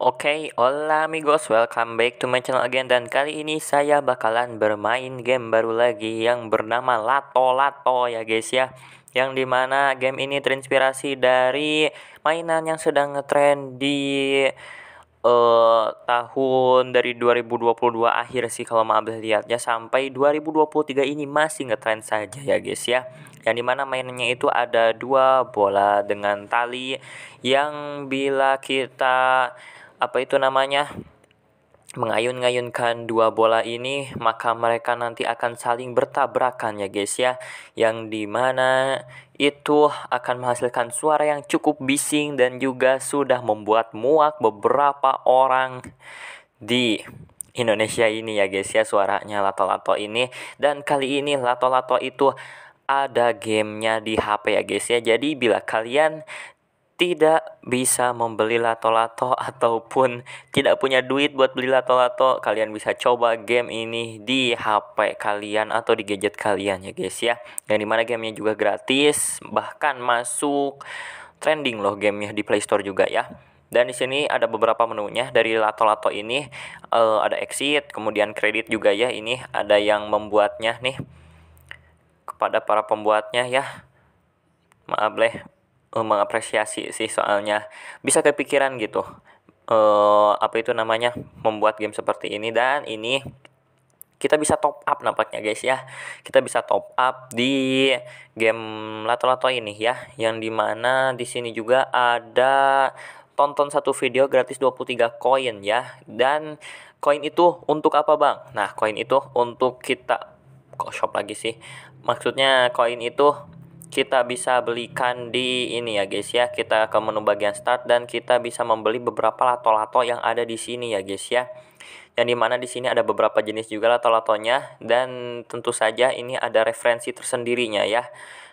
Oke, okay, hola amigos, welcome back to my channel again Dan kali ini saya bakalan bermain game baru lagi yang bernama Lato Lato ya guys ya Yang dimana game ini terinspirasi dari mainan yang sedang ngetrend di uh, tahun dari 2022 akhir sih kalau lihat lihatnya sampai 2023 ini masih ngetrend saja ya guys ya yang dimana mainannya itu ada dua bola dengan tali yang bila kita apa itu namanya mengayun-ngayunkan dua bola ini maka mereka nanti akan saling bertabrakan ya guys ya yang dimana itu akan menghasilkan suara yang cukup bising dan juga sudah membuat muak beberapa orang di Indonesia ini ya guys ya suaranya lato-lato ini dan kali ini lato-lato itu ada gamenya di HP ya guys ya jadi bila kalian tidak bisa membeli lato-lato ataupun tidak punya duit buat beli lato-lato, kalian bisa coba game ini di HP kalian atau di gadget kalian ya guys ya. Dan dimana gamenya juga gratis, bahkan masuk trending loh gamenya di Play Store juga ya. Dan di sini ada beberapa menunya dari lato-lato ini uh, ada exit, kemudian kredit juga ya. Ini ada yang membuatnya nih kepada para pembuatnya ya. Maaf leh uh, mengapresiasi sih soalnya bisa kepikiran gitu uh, apa itu namanya membuat game seperti ini dan ini kita bisa top up nampaknya guys ya kita bisa top up di game lato-lato ini ya yang dimana di sini juga ada tonton satu video gratis 23 koin ya dan koin itu untuk apa bang nah koin itu untuk kita kok shop lagi sih maksudnya koin itu kita bisa belikan di ini ya guys ya kita ke menu bagian start dan kita bisa membeli beberapa lato-lato yang ada di sini ya guys ya yang dimana di sini ada beberapa jenis juga lato-latonya dan tentu saja ini ada referensi tersendirinya ya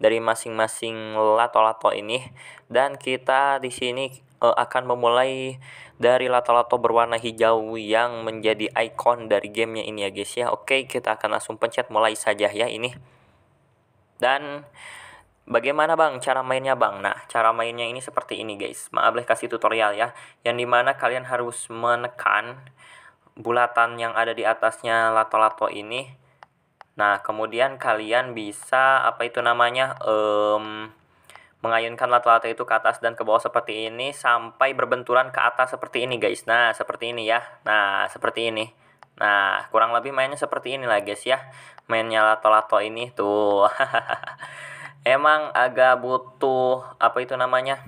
dari masing-masing lato-lato ini dan kita di sini eh, akan memulai dari lato-lato berwarna hijau yang menjadi ikon dari gamenya ini ya guys ya oke kita akan langsung pencet mulai saja ya ini dan Bagaimana bang cara mainnya bang? Nah cara mainnya ini seperti ini guys. Maaf boleh kasih tutorial ya. Yang dimana kalian harus menekan bulatan yang ada di atasnya lato-lato ini. Nah kemudian kalian bisa apa itu namanya um, mengayunkan lato-lato itu ke atas dan ke bawah seperti ini sampai berbenturan ke atas seperti ini guys. Nah seperti ini ya. Nah seperti ini. Nah kurang lebih mainnya seperti ini lah guys ya. Mainnya lato-lato ini tuh. emang agak butuh apa itu namanya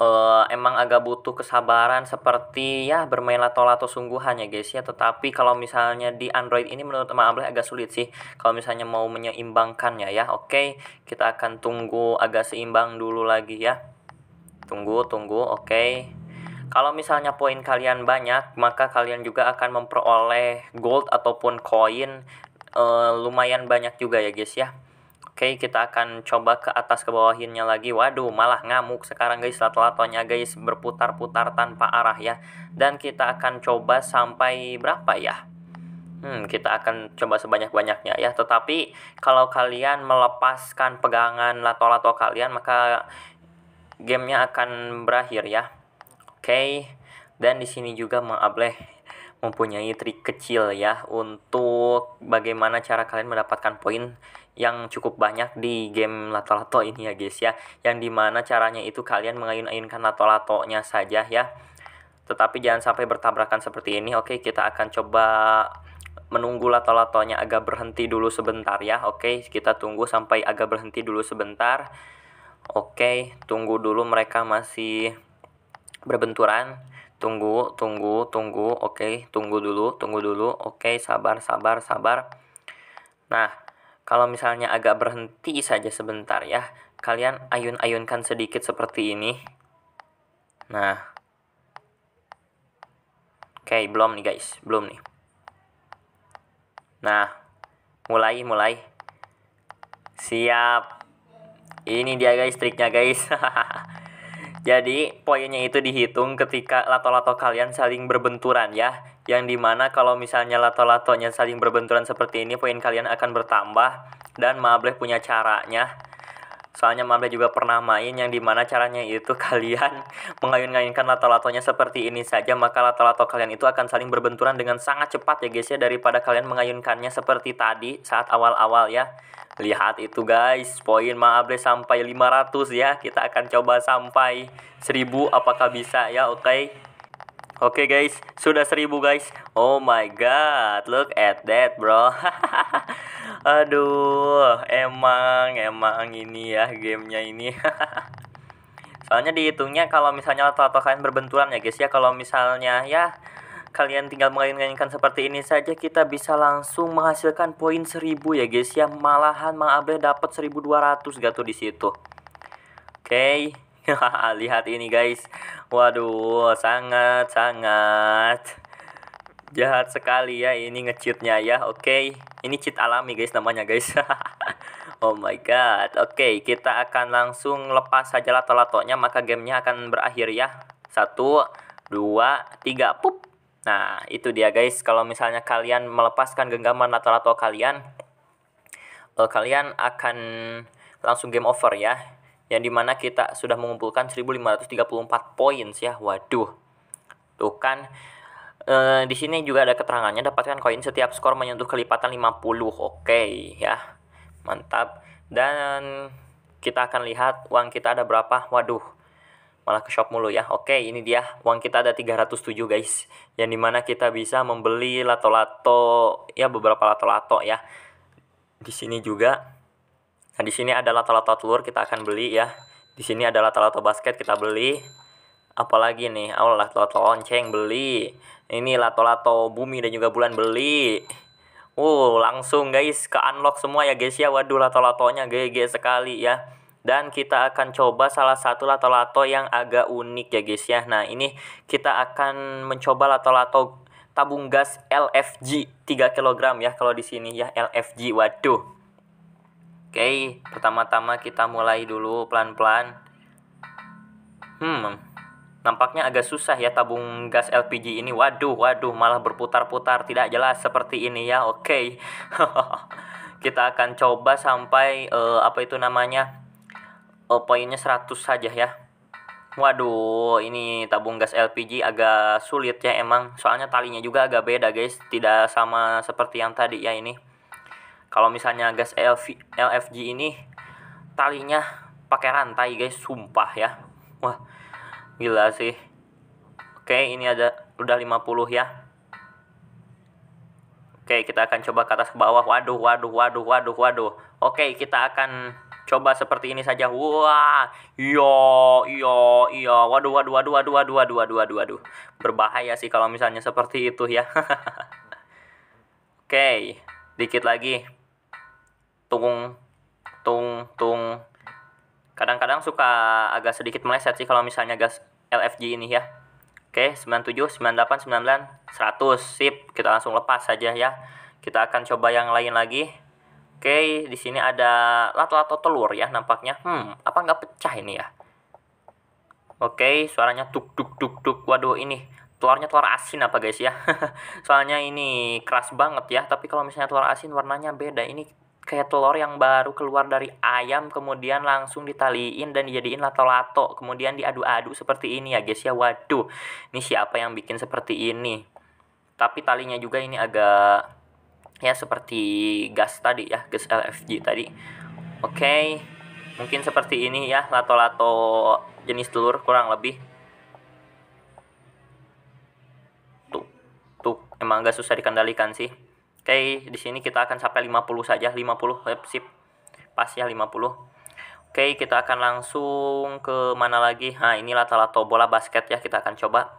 uh, emang agak butuh kesabaran seperti ya bermain lato-lato sungguhan ya guys ya tetapi kalau misalnya di Android ini menurut Maaf agak sulit sih kalau misalnya mau menyeimbangkannya ya oke okay, kita akan tunggu agak seimbang dulu lagi ya tunggu tunggu oke okay. Kalau misalnya poin kalian banyak, maka kalian juga akan memperoleh gold ataupun koin uh, lumayan banyak juga ya guys ya. Oke, kita akan coba ke atas ke bawahinnya lagi. Waduh, malah ngamuk sekarang guys. Lato-latonya guys berputar-putar tanpa arah ya. Dan kita akan coba sampai berapa ya? Hmm, kita akan coba sebanyak-banyaknya ya. Tetapi kalau kalian melepaskan pegangan lato-lato kalian, maka gamenya akan berakhir ya. Oke. Dan di sini juga mengableh mempunyai trik kecil ya untuk bagaimana cara kalian mendapatkan poin yang cukup banyak di game lato-lato ini ya guys ya yang dimana caranya itu kalian mengayun-ayunkan lato-latonya saja ya tetapi jangan sampai bertabrakan seperti ini oke kita akan coba menunggu lato-latonya agak berhenti dulu sebentar ya oke kita tunggu sampai agak berhenti dulu sebentar oke tunggu dulu mereka masih berbenturan tunggu tunggu tunggu oke tunggu dulu tunggu dulu oke sabar sabar sabar nah kalau misalnya agak berhenti saja sebentar ya, kalian ayun-ayunkan sedikit seperti ini. Nah. Oke, okay, belum nih guys, belum nih. Nah, mulai mulai. Siap. Ini dia guys triknya guys. Jadi poinnya itu dihitung ketika lato-lato kalian saling berbenturan ya. Yang dimana kalau misalnya lato-latonya saling berbenturan seperti ini poin kalian akan bertambah dan Maableh punya caranya Soalnya Mabla juga pernah main yang dimana caranya itu kalian mengayun-ngayunkan lato-latonya seperti ini saja maka lato-lato kalian itu akan saling berbenturan dengan sangat cepat ya guys ya daripada kalian mengayunkannya seperti tadi saat awal-awal ya. Lihat itu guys, poin Mable sampai 500 ya. Kita akan coba sampai 1000 apakah bisa ya, oke. Okay? Oke okay guys, sudah seribu guys. Oh my god, look at that bro. Aduh, emang emang ini ya gamenya ini. Soalnya dihitungnya kalau misalnya atau kalian berbenturan ya guys ya. Kalau misalnya ya kalian tinggal mengayun seperti ini saja kita bisa langsung menghasilkan poin seribu ya guys ya. Malahan Mang Abel dapat ratus gak di situ. Oke. Okay. Lihat ini guys. Waduh, sangat sangat jahat sekali ya ini ngecitnya ya. Oke, okay. ini cheat alami guys namanya guys. oh my god. Oke, okay, kita akan langsung lepas saja lato-latonya maka gamenya akan berakhir ya. Satu, dua, tiga, pup. Nah, itu dia guys. Kalau misalnya kalian melepaskan genggaman lato-lato kalian, eh, kalian akan langsung game over ya yang dimana kita sudah mengumpulkan 1534 points ya waduh tuh kan e, di sini juga ada keterangannya dapatkan koin setiap skor menyentuh kelipatan 50 oke ya mantap dan kita akan lihat uang kita ada berapa waduh malah ke shop mulu ya oke ini dia uang kita ada 307 guys yang dimana kita bisa membeli lato-lato ya beberapa lato-lato ya di sini juga Nah, di sini ada lata-lata telur kita akan beli ya. Di sini ada lata-lata basket kita beli. Apalagi nih, oh lata-lata lonceng beli. Ini lato lato bumi dan juga bulan beli. Uh, langsung guys ke unlock semua ya guys ya. Waduh, lato latonya GG sekali ya. Dan kita akan coba salah satu lato-lato yang agak unik ya guys ya. Nah, ini kita akan mencoba lato-lato tabung gas LFG 3 kg ya kalau di sini ya LFG. Waduh Oke, pertama-tama kita mulai dulu pelan-pelan. Hmm, nampaknya agak susah ya tabung gas LPG ini. Waduh, waduh, malah berputar-putar tidak jelas seperti ini ya. Oke, kita akan coba sampai uh, apa itu namanya uh, poinnya 100 saja ya. Waduh, ini tabung gas LPG agak sulit ya emang. Soalnya talinya juga agak beda guys, tidak sama seperti yang tadi ya ini kalau misalnya gas LV, LFG ini talinya pakai rantai guys sumpah ya wah gila sih oke ini ada udah 50 ya oke kita akan coba ke atas ke bawah waduh waduh waduh waduh waduh oke kita akan coba seperti ini saja wah iyo iyo iyo waduh waduh waduh waduh waduh waduh waduh waduh waduh berbahaya sih kalau misalnya seperti itu ya oke dikit lagi tung tung tung kadang-kadang suka agak sedikit meleset sih kalau misalnya gas LFG ini ya oke 97 98 99 100 sip kita langsung lepas saja ya kita akan coba yang lain lagi oke di sini ada lato-lato telur ya nampaknya hmm apa nggak pecah ini ya oke suaranya tuk tuk tuk tuk waduh ini telurnya telur asin apa guys ya soalnya ini keras banget ya tapi kalau misalnya telur asin warnanya beda ini kayak telur yang baru keluar dari ayam kemudian langsung ditaliin dan dijadiin lato-lato kemudian diadu-adu seperti ini ya guys ya waduh ini siapa yang bikin seperti ini tapi talinya juga ini agak ya seperti gas tadi ya gas LFG tadi oke mungkin seperti ini ya lato-lato jenis telur kurang lebih tuh tuh emang agak susah dikendalikan sih Oke, di sini kita akan sampai 50 saja, 50 sip. Pas ya 50. Oke, kita akan langsung ke mana lagi? Nah, inilah lato lato bola basket ya, kita akan coba.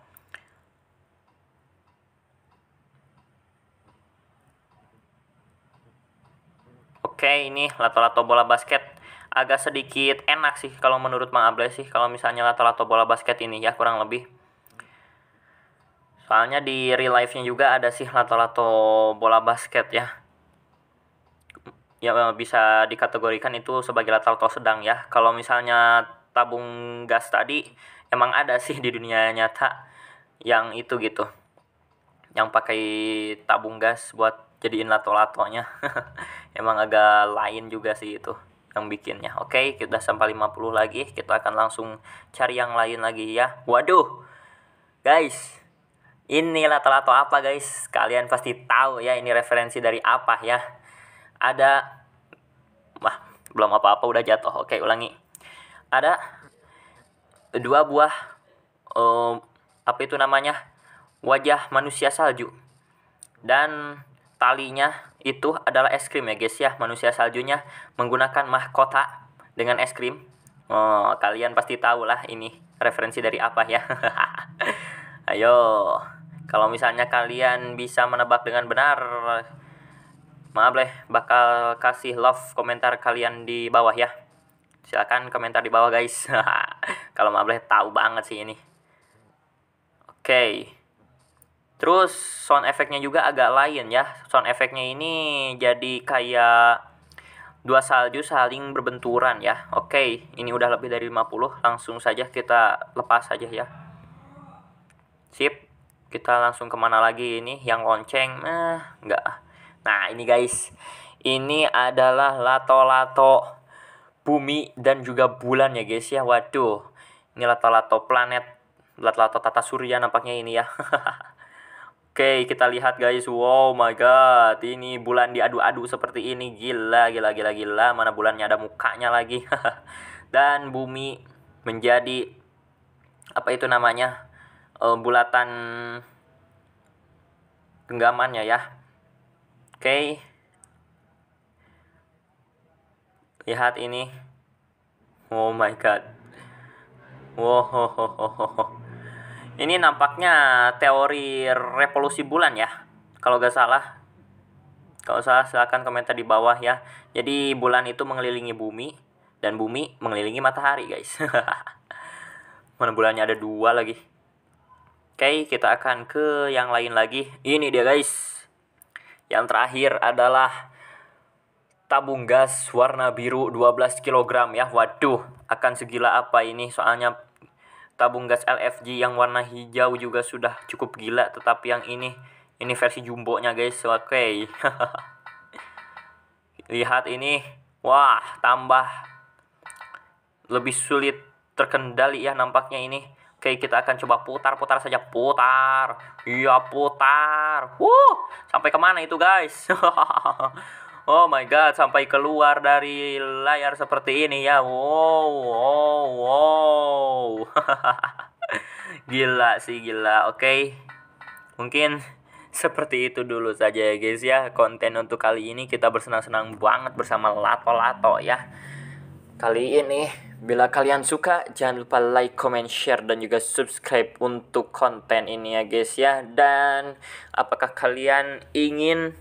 Oke, ini lato lato bola basket agak sedikit enak sih kalau menurut Mang Able sih kalau misalnya lato lato bola basket ini ya kurang lebih. Soalnya di real life-nya juga ada sih lato-lato bola basket ya. Ya bisa dikategorikan itu sebagai lato-lato sedang ya. Kalau misalnya tabung gas tadi emang ada sih di dunia nyata yang itu gitu. Yang pakai tabung gas buat jadiin lato-latonya. emang agak lain juga sih itu yang bikinnya. Oke, kita sampai 50 lagi. Kita akan langsung cari yang lain lagi ya. Waduh. Guys, ini lato lato apa guys? Kalian pasti tahu ya ini referensi dari apa ya? Ada wah, belum apa-apa udah jatuh. Oke, ulangi. Ada dua buah um, apa itu namanya? Wajah manusia salju. Dan talinya itu adalah es krim ya guys ya. Manusia saljunya menggunakan mahkota dengan es krim. Oh, kalian pasti tahu lah ini referensi dari apa ya. Ayo. Kalau misalnya kalian bisa menebak dengan benar, maaf leh, bakal kasih love komentar kalian di bawah ya. Silahkan komentar di bawah guys. Kalau maaf leh tahu banget sih ini. Oke. Okay. Terus sound efeknya juga agak lain ya. Sound efeknya ini jadi kayak dua salju saling berbenturan ya. Oke, ini udah lebih dari 50, langsung saja kita lepas saja ya. Sip kita langsung kemana lagi ini yang lonceng eh enggak nah ini guys ini adalah lato-lato bumi dan juga bulan ya guys ya waduh ini lato-lato planet lato-lato tata surya nampaknya ini ya Oke, kita lihat guys. Wow, my god. Ini bulan diadu-adu seperti ini. Gila, gila, gila, gila. Mana bulannya ada mukanya lagi. Dan bumi menjadi apa itu namanya? uh, bulatan genggamannya ya. Oke. Okay. Lihat ini. Oh my god. Wow. Ini nampaknya teori revolusi bulan ya. Kalau gak salah, kalau salah silahkan komentar di bawah ya. Jadi bulan itu mengelilingi bumi dan bumi mengelilingi matahari guys. Mana bulannya ada dua lagi. Oke, okay, kita akan ke yang lain lagi. Ini dia guys. Yang terakhir adalah tabung gas warna biru 12 kg ya. Waduh, akan segila apa ini? Soalnya tabung gas LFG yang warna hijau juga sudah cukup gila, tetapi yang ini ini versi jumbo nya guys. Oke. Okay. Lihat ini. Wah, tambah lebih sulit terkendali ya nampaknya ini Oke, kita akan coba putar-putar saja. Putar. Iya, putar. Wuh, sampai kemana itu, guys? oh my God, sampai keluar dari layar seperti ini ya. Wow, wow, wow. gila sih, gila. Oke, mungkin seperti itu dulu saja ya guys ya. Konten untuk kali ini kita bersenang-senang banget bersama Lato-Lato ya. Kali ini Bila kalian suka, jangan lupa like, comment, share, dan juga subscribe untuk konten ini ya guys ya. Dan apakah kalian ingin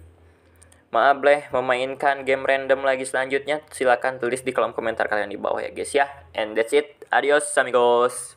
maaf leh memainkan game random lagi selanjutnya? Silahkan tulis di kolom komentar kalian di bawah ya guys ya. And that's it. Adios amigos.